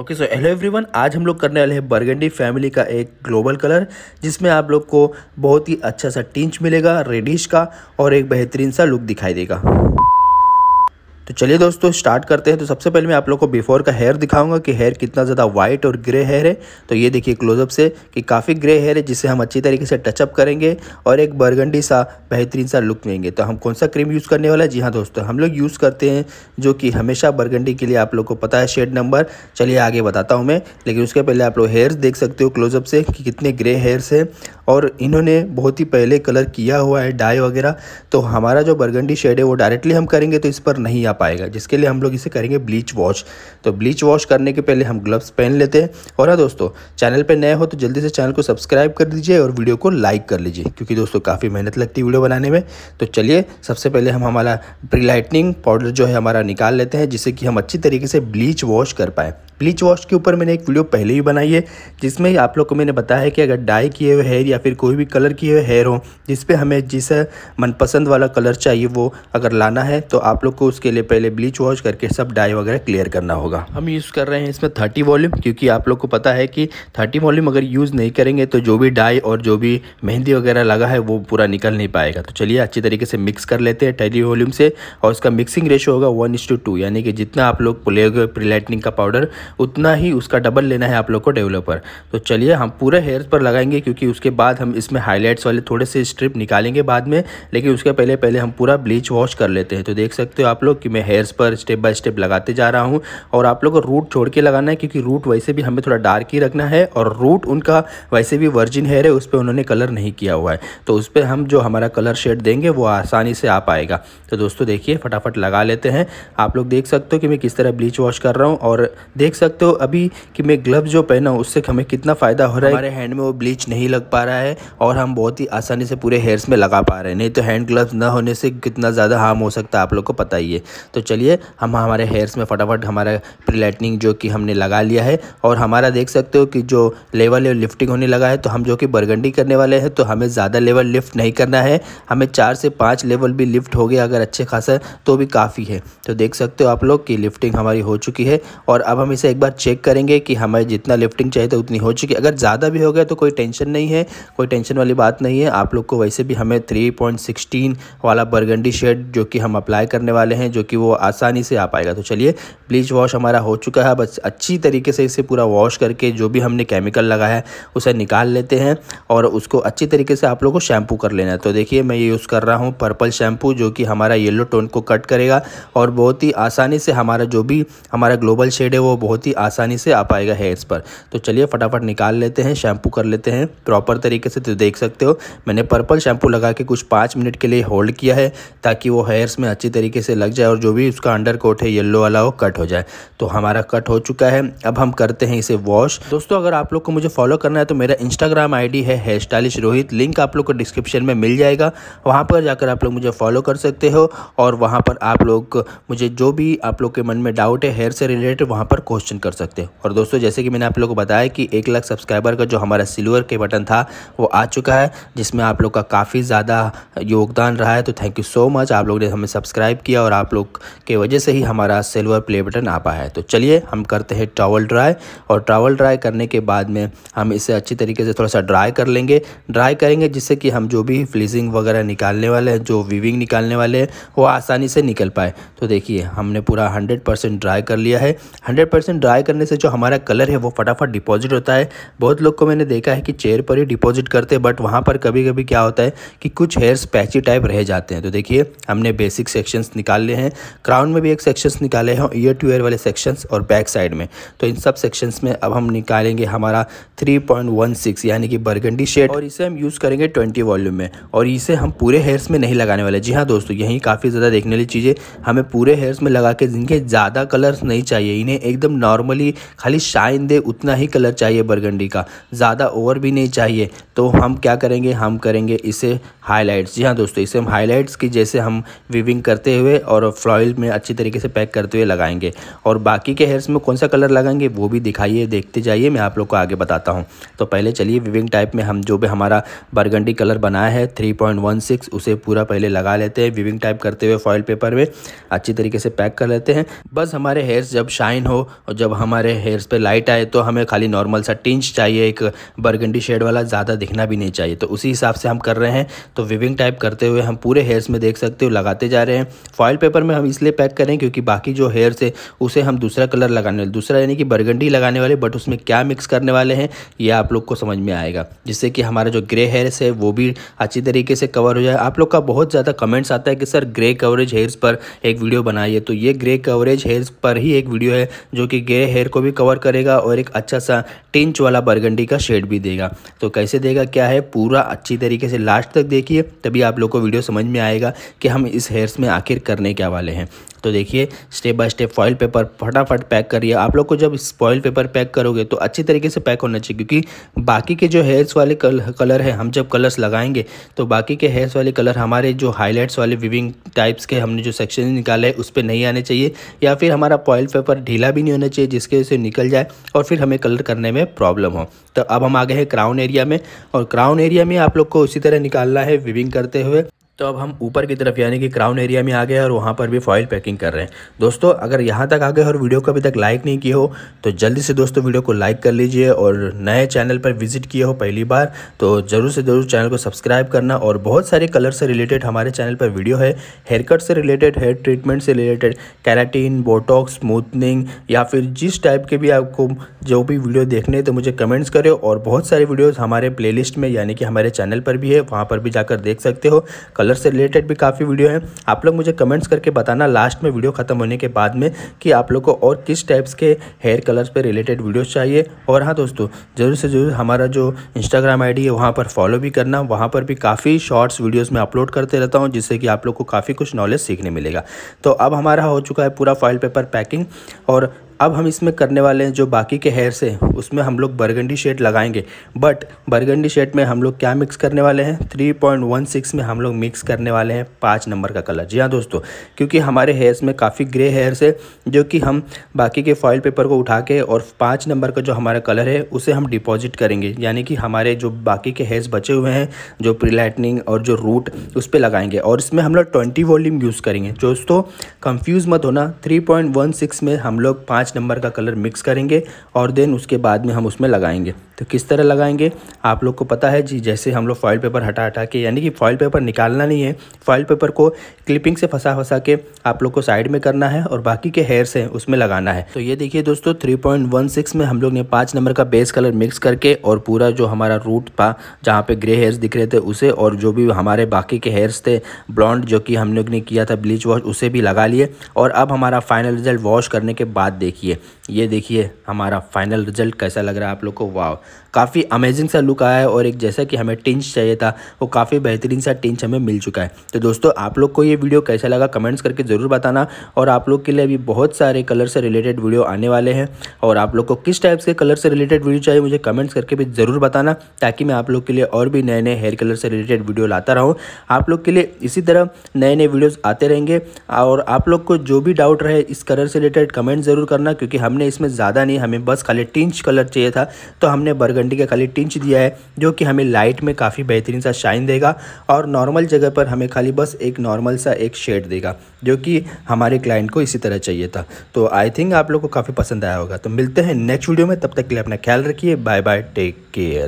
okay so hello everyone आज हम लोग करने वाले हैं बर्गेंडी फैमिली का एक ग्लोबल कलर जिसमें आप लोग को बहुत ही अच्छा सा टिंच मिलेगा रेडिश का और एक बेहतरीन सा लुक दिखाई देगा तो चलिए दोस्तों स्टार्ट करते हैं तो सबसे पहले मैं आप लोग को बिफोर का हेयर दिखाऊंगा कि हेयर कितना ज़्यादा वाइट और ग्रे हेयर है तो ये देखिए क्लोजअप से कि काफ़ी ग्रे हेयर है जिसे हम अच्छी तरीके से टचअप करेंगे और एक बरगंडी सा बेहतरीन सा लुक देंगे तो हम कौन सा क्रीम यूज़ करने वाला है जी हाँ दोस्तों हम लोग यूज़ करते हैं जो कि हमेशा बरगंडी के लिए आप लोग को पता है शेड नंबर चलिए आगे बताता हूँ मैं लेकिन उसके पहले आप लोग हेयर्स देख सकते हो क्लोजअप से कि कितने ग्रे हेयर्स हैं और इन्होंने बहुत ही पहले कलर किया हुआ है डाई वगैरह तो हमारा जो बरगंडी शेड है वो डायरेक्टली हम करेंगे तो इस पर नहीं आ पाएगा जिसके लिए हम लोग इसे करेंगे ब्लीच वॉश तो ब्लीच वॉश करने के पहले हम ग्लव्स पहन लेते हैं और हाँ दोस्तों चैनल पर नए हो तो जल्दी से चैनल को सब्सक्राइब कर दीजिए और वीडियो को लाइक कर लीजिए क्योंकि दोस्तों काफ़ी मेहनत लगती है वीडियो बनाने में तो चलिए सबसे पहले हम हमारा प्री लाइटनिंग पाउडर जो है हमारा निकाल लेते हैं जिससे कि हम अच्छी तरीके से ब्लीच वॉश कर पाएँ ब्लीच वॉश के ऊपर मैंने एक वीडियो पहले ही बनाई है जिसमें आप लोग को मैंने बताया है कि अगर डाई किए हुए हेयर या फिर कोई भी कलर किए हुए हेयर हो जिस पे हमें जिस मनपसंद वाला कलर चाहिए वो अगर लाना है तो आप लोग को उसके लिए पहले ब्लीच वॉश करके सब डाई वगैरह क्लियर करना होगा हम यूज़ कर रहे हैं इसमें थर्टी वॉल्यूम क्योंकि आप लोग को पता है कि थर्टी वॉल्यूम अगर यूज़ नहीं करेंगे तो जो भी डाई और जो भी मेहंदी वगैरह लगा है वो पूरा निकल नहीं पाएगा तो चलिए अच्छी तरीके से मिक्स कर लेते हैं टेली वॉल्यूम से और उसका मिक्सिंग रेशो होगा वन यानी कि जितना आप लोग लेगे प्रीलाइटनिंग का पाउडर उतना ही उसका डबल लेना है आप लोग को डेवलपर तो चलिए हम पूरे हेयर पर लगाएंगे क्योंकि उसके बाद हम इसमें हाईलाइट्स वाले थोड़े से स्ट्रिप निकालेंगे बाद में लेकिन उसके पहले पहले हम पूरा ब्लीच वॉश कर लेते हैं तो देख सकते हो आप लोग कि मैं हेयर्स पर स्टेप बाय स्टेप लगाते जा रहा हूँ और आप लोग को रूट छोड़ के लगाना है क्योंकि रूट वैसे भी हमें थोड़ा डार्क ही रखना है और रूट उनका वैसे भी वर्जिन हेयर है उस पर उन्होंने कलर नहीं किया हुआ है तो उस पर हम जो हमारा कलर शेड देंगे वो आसानी से आ पाएगा तो दोस्तों देखिए फटाफट लगा लेते हैं आप लोग देख सकते हो कि मैं किस तरह ब्लीच वॉश कर रहा हूँ और देख सकते हो अभी कि मैं ग्लव जो पहना हूँ उससे हमें कितना फ़ायदा हो रहा है हमारे हैंड में वो ब्लीच नहीं लग पा रहा है और हम बहुत ही आसानी से पूरे हेयर्स में लगा पा रहे हैं नहीं तो हैंड ग्लव्स ना होने से कितना ज़्यादा हार्म हो सकता है आप लोग को पता ही है तो चलिए हम हमारे हेयर्स में फटाफट हमारा प्रीलाइटनिंग जो कि हमने लगा लिया है और हमारा देख सकते हो कि जो लेवल है लिफ्टिंग होने लगा है तो हम जो कि बरगंडी करने वाले हैं तो हमें ज़्यादा लेवल लिफ्ट नहीं करना है हमें चार से पाँच लेवल भी लिफ्ट हो गया अगर अच्छे खासा तो भी काफ़ी है तो देख सकते हो आप लोग कि लिफ्टिंग हमारी हो चुकी है और अब हम इसे एक बार चेक करेंगे कि हमें जितना लिफ्टिंग चाहिए था उतनी हो चुकी अगर ज़्यादा भी हो गया तो कोई टेंशन नहीं है कोई टेंशन वाली बात नहीं है आप लोग को वैसे भी हमें 3.16 वाला बर्गंडी शेड जो कि हम अप्लाई करने वाले हैं जो कि वो आसानी से आ पाएगा तो चलिए ब्लीच वॉश हमारा हो चुका है बस अच्छी तरीके से इसे पूरा वॉश करके जो भी हमने केमिकल लगाया है उसे निकाल लेते हैं और उसको अच्छी तरीके से आप लोग को शैम्पू कर लेना है तो देखिए मैं ये यूज़ कर रहा हूँ पर्पल शैम्पू जो कि हमारा येलो टोन को कट करेगा और बहुत ही आसानी से हमारा जो भी हमारा ग्लोबल शेड है वो बहुत बहुत ही आसानी से आ पाएगा हेयर्स पर तो चलिए फटाफट निकाल लेते हैं शैम्पू कर लेते हैं प्रॉपर तरीके से तो देख सकते हो मैंने पर्पल शैम्पू लगा के कुछ पाँच मिनट के लिए होल्ड किया है ताकि वो हेयर्स में अच्छी तरीके से लग जाए और जो भी उसका अंडर कोट है येल्लो वाला वो कट हो जाए तो हमारा कट हो चुका है अब हम करते हैं इसे वॉश दोस्तों अगर आप लोग को मुझे फॉलो करना है तो मेरा इंस्टाग्राम डी है हेयर स्टाइलिश रोहित लिंक आप लोग को डिस्क्रिप्शन में मिल जाएगा वहाँ पर जाकर आप लोग मुझे फॉलो कर सकते हो और वहाँ पर आप लोग मुझे जो भी आप लोग के मन में डाउट है हेयर से रिलेटेड वहाँ पर क्वेश्चन क्वेश्चन कर सकते हो और दोस्तों जैसे कि मैंने आप लोगों को बताया कि एक लाख सब्सक्राइबर का जो हमारा सिल्वर के बटन था वो आ चुका है जिसमें आप लोग का काफ़ी ज़्यादा योगदान रहा है तो थैंक यू सो मच आप लोग ने हमें सब्सक्राइब किया और आप लोग के वजह से ही हमारा सिल्वर प्ले बटन आ पाया है तो चलिए हम करते हैं ट्रावल ड्राई और ट्रावल ड्राई करने के बाद में हम इसे अच्छी तरीके से थोड़ा सा ड्राई कर लेंगे ड्राई करेंगे जिससे कि हम जो भी फ्लीजिंग वगैरह निकालने वाले हैं जो वीविंग निकालने वाले हैं वो आसानी से निकल पाए तो देखिए हमने पूरा हंड्रेड ड्राई कर लिया है हंड्रेड परसेंट ड्राई करने से जो हमारा कलर है वो फटाफट डिपॉजिट होता है बहुत लोग को मैंने देखा है कि चेयर पर ही डिपॉजिट करते हैं बट वहाँ पर कभी कभी क्या होता है कि कुछ हेयर्स पैची टाइप रह जाते हैं तो देखिए हमने बेसिक सेक्शंस निकाल लिए हैं क्राउन में भी एक सेक्शंस निकाले हैं ईयर टू ईयर वाले सेक्शंस और बैक साइड में तो इन सब सेक्शंस में अब हम निकालेंगे हमारा सिक्स यानी कि बर्गंडी शेड और इसे हम यूज़ करेंगे ट्वेंटी वॉल्यूम में और इसे हम पूरे हेयर्स में नहीं लगाने वाले जी हाँ दोस्तों यहीं काफ़ी ज़्यादा देखने वाली चीज़ें हमें पूरे हेयर्स में लगा के जिनके ज़्यादा कलर्स नहीं चाहिए इन्हें एकदम नॉर्मली खाली शाइन दे उतना ही कलर चाहिए बरगंडी का ज़्यादा ओवर भी नहीं चाहिए तो हम क्या करेंगे हम करेंगे इसे हाईलाइट्स जी हाँ दोस्तों इसे हम हाईलाइट्स की जैसे हम विविंग करते हुए और फ्लॉयल में अच्छी तरीके से पैक करते हुए लगाएंगे और बाकी के हेयर्स में कौन सा कलर लगाएंगे वो भी दिखाइए देखते जाइए मैं आप लोग को आगे बताता हूँ तो पहले चलिए विविंग टाइप में हम जो भी हमारा बरगंडी कलर बनाया है सिक्स उसे पूरा पहले लगा लेते हैं विविंग टाइप करते हुए फॉयल पेपर में अच्छी तरीके से पैक कर लेते हैं बस हमारे हेयर्स जब शाइन हो और जब हमारे हेयर्स पे लाइट आए तो हमें खाली नॉर्मल सा टिंच चाहिए एक बर्गंडी शेड वाला ज़्यादा दिखना भी नहीं चाहिए तो उसी हिसाब से हम कर रहे हैं तो विविंग टाइप करते हुए हम पूरे हेयर्स में देख सकते हो लगाते जा रहे हैं फॉयल पेपर में हम इसलिए पैक करें क्योंकि बाकी जो हेयर्स है उसे हम दूसरा कलर लगाने वाले दूसरा यानी कि बर्गंडी लगाने वाले बट उसमें क्या मिक्स करने वाले हैं ये आप लोग को समझ में आएगा जिससे कि हमारा जो ग्रे हेयर्स है वो भी अच्छी तरीके से कवर हो जाए आप लोग का बहुत ज़्यादा कमेंट्स आता है कि सर ग्रे कवरेज हेयर्स पर एक वीडियो बनाइए तो ये ग्रे कवरेज हेयर्स पर ही एक वीडियो है जो कि आपके ग्रे हेयर को भी कवर करेगा और एक अच्छा सा टिंच वाला बर्गंडी का शेड भी देगा तो कैसे देगा क्या है पूरा अच्छी तरीके से लास्ट तक देखिए तभी आप लोग को वीडियो समझ में आएगा कि हम इस हेयर्स में आखिर करने क्या वाले हैं तो देखिए step by step foil paper फटाफट पैक करिए आप लोग को जब इस फॉइल पेपर पैक करोगे तो अच्छी तरीके से पैक होना चाहिए क्योंकि बाकी के जो हेयर्स वाले कल, कलर है हम जब कलर्स लगाएंगे तो बाकी के हेयर्स वाले कलर हमारे जो हाईलाइट्स वाले विविंग टाइप्स के हमने जो सेक्शन निकाले उस पर नहीं आने चाहिए या फिर हमारा फॉइल पेपर ढीला भी नहीं होना होने चाहिए जिसके से निकल जाए और फिर हमें कलर करने में प्रॉब्लम हो तो अब हम आ गए हैं क्राउन एरिया में और क्राउन एरिया में आप लोग को उसी तरह निकालना है विविंग करते हुए तो अब हम ऊपर की तरफ यानी कि क्राउन एरिया में आ गए और वहाँ पर भी फॉइल पैकिंग कर रहे हैं दोस्तों अगर यहाँ तक आ गए और वीडियो को अभी तक लाइक नहीं किए हो तो जल्दी से दोस्तों वीडियो को लाइक कर लीजिए और नए चैनल पर विजिट किए हो पहली बार तो ज़रूर से ज़रूर चैनल को सब्सक्राइब करना और बहुत सारे कलर से रिलेटेड हमारे चैनल पर वीडियो है हेयर कट से रिलेटेड हेयर ट्रीटमेंट से रिलेटेड कैराटीन बोटॉक्स स्मूथनिंग या फिर जिस टाइप के भी आपको जो भी वीडियो देखने तो मुझे कमेंट्स करो और बहुत सारे वीडियोज़ हमारे प्ले में यानी कि हमारे चैनल पर भी है वहाँ पर भी जाकर देख सकते हो कलर कलर से रिलेटेड भी काफ़ी वीडियो है आप लोग मुझे कमेंट्स करके बताना लास्ट में वीडियो ख़त्म होने के बाद में कि आप लोग को और किस टाइप्स के हेयर कलर्स पर रिलेटेड वीडियोज़ चाहिए और हाँ दोस्तों ज़रूर से ज़रूर हमारा जो इंस्टाग्राम आई है वहाँ पर फॉलो भी करना वहाँ पर भी काफ़ी शॉर्ट्स वीडियोज़ में अपलोड करते रहता हूँ जिससे कि आप लोग को काफ़ी कुछ नॉलेज सीखने मिलेगा तो अब हमारा हो चुका है पूरा फॉइल पेपर पैकिंग और अब हम इसमें करने वाले हैं जो बाकी के हेयर से उसमें हम लोग बर्गंडी शेड लगाएंगे बट बर्गंडी शेड में हम लोग क्या मिक्स करने वाले हैं 3.16 में हम लोग मिक्स करने वाले हैं पाँच नंबर का कलर जी हाँ दोस्तों क्योंकि हमारे हेयर्स में काफ़ी ग्रे हेयर्स है जो कि हम बाकी के फॉयल पेपर को उठा के और पाँच नंबर का जो हमारा कलर है उसे हम डिपॉजिट करेंगे यानी कि हमारे जो बाकी के हेयर्स बचे हुए हैं जो प्रीलाइटनिंग और जो रूट उस पर लगाएंगे और इसमें हम लोग ट्वेंटी वॉल्यूम यूज़ करेंगे दोस्तों कन्फ्यूज़ मत होना थ्री में हम लोग पाँच पाँच नंबर का कलर मिक्स करेंगे और देन उसके बाद में हम उसमें लगाएंगे तो किस तरह लगाएंगे आप लोग को पता है जी जैसे हम लोग फॉइल पेपर हटा हटा के यानी कि फॉइल पेपर निकालना नहीं है फॉइल पेपर को क्लिपिंग से फंसा फंसा के आप लोग को साइड में करना है और बाकी के हेयर्स हैं उसमें लगाना है तो ये देखिए दोस्तों 3.16 में हम लोग ने पाँच नंबर का बेस कलर मिक्स करके और पूरा जो हमारा रूट था जहाँ पर ग्रे हेयर्स दिख रहे थे उसे और जो भी हमारे बाकी के हेयर्स थे ब्लॉन्ड जो कि हम लोग ने किया था ब्लीच वॉश उसे भी लगा लिए और अब हमारा फाइनल रिजल्ट वॉश करने के बाद देखिए ये देखिए हमारा फाइनल रिजल्ट कैसा लग रहा है आप लोग को वाह काफ़ी अमेजिंग सा लुक आया है और एक जैसा कि हमें टिंच चाहिए था वो काफ़ी बेहतरीन सा टिंच हमें मिल चुका है तो दोस्तों आप लोग को ये वीडियो कैसा लगा कमेंट्स करके ज़रूर बताना और आप लोग के लिए अभी बहुत सारे कलर से रिलेटेड वीडियो आने वाले हैं और आप लोग को किस टाइप्स के कलर से रिलेटेड वीडियो चाहिए मुझे कमेंट्स करके भी ज़रूर बताना ताकि मैं आप लोग के लिए और भी नए नए हेयर कलर से रिलेटेड वीडियो लाता रहूँ आप लोग के लिए इसी तरह नए नए वीडियोज़ आते रहेंगे और आप लोग को जो भी डाउट रहे इस कलर से रिलेटेड कमेंट ज़रूर करना क्योंकि हमने इसमें ज़्यादा नहीं हमें बस खाली टिंच कलर चाहिए था तो हमने बरगंडी का खाली टिंच दिया है जो कि हमें लाइट में काफ़ी बेहतरीन सा शाइन देगा और नॉर्मल जगह पर हमें खाली बस एक नॉर्मल सा एक शेड देगा जो कि हमारे क्लाइंट को इसी तरह चाहिए था तो आई थिंक आप लोग को काफ़ी पसंद आया होगा तो मिलते हैं नेक्स्ट वीडियो में तब तक के लिए अपना ख्याल रखिए बाय बाय टेक केयर